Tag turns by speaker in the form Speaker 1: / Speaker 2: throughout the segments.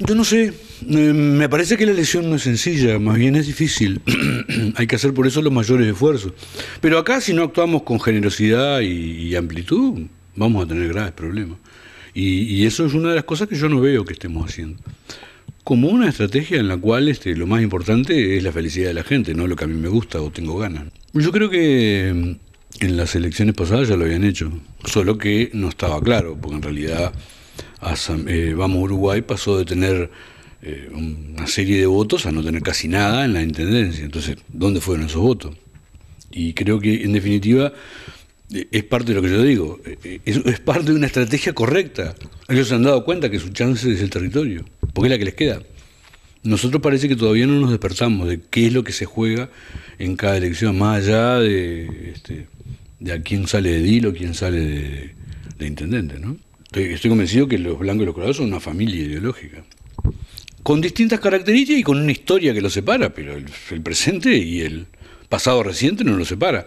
Speaker 1: Yo no sé, me parece que la elección no es sencilla, más bien es difícil. Hay que hacer por eso los mayores esfuerzos. Pero acá si no actuamos con generosidad y, amplitud, vamos a tener graves problemas. Y, eso es una de las cosas que yo no veo que estemos haciendo. Como una estrategia en la cual este, lo más importante es la felicidad de la gente, no lo que a mí me gusta o tengo ganas. Yo creo que mm, en las elecciones pasadas ya lo habían hecho, solo que no estaba claro, porque en realidad a eh, Vamos Uruguay pasó de tener eh, una serie de votos a no tener casi nada en la Intendencia. Entonces, ¿dónde fueron esos votos? Y creo que, en definitiva, eh, es parte de lo que yo digo, es, parte de una estrategia correcta. Ellos se han dado cuenta que su chance es el territorio, porque es la que les queda. Nosotros parece que todavía no nos despertamos de qué es lo que se juega en cada elección, más allá de, este, de a quién sale de Dilo, quién sale de, de intendente, ¿no? Estoy, convencido que los blancos y los colorados son una familia ideológica. Con distintas características y con una historia que los separa, pero el, presente y el pasado reciente no los separa.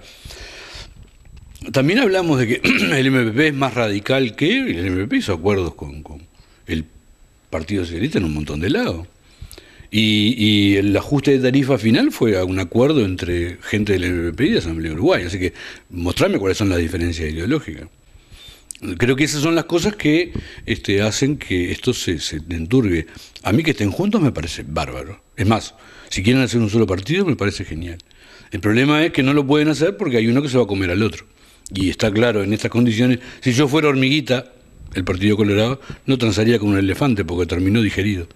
Speaker 1: También hablamos de que el MPP es más radical que el MPP hizo acuerdos con, el Partido Socialista en un montón de lados. Y, el ajuste de tarifa final fue un acuerdo entre gente del MPP y de Asamblea Uruguay. Así que mostrarme cuáles son las diferencias ideológicas. Creo que esas son las cosas que este, hacen que esto se, se enturbe. A mí que estén juntos me parece bárbaro. Es más, si quieren hacer un solo partido me parece genial. El problema es que no lo pueden hacer porque hay uno que se va a comer al otro. Y está claro, en estas condiciones, si yo fuera hormiguita, el Partido Colorado, no transaría con un elefante porque terminó digerido.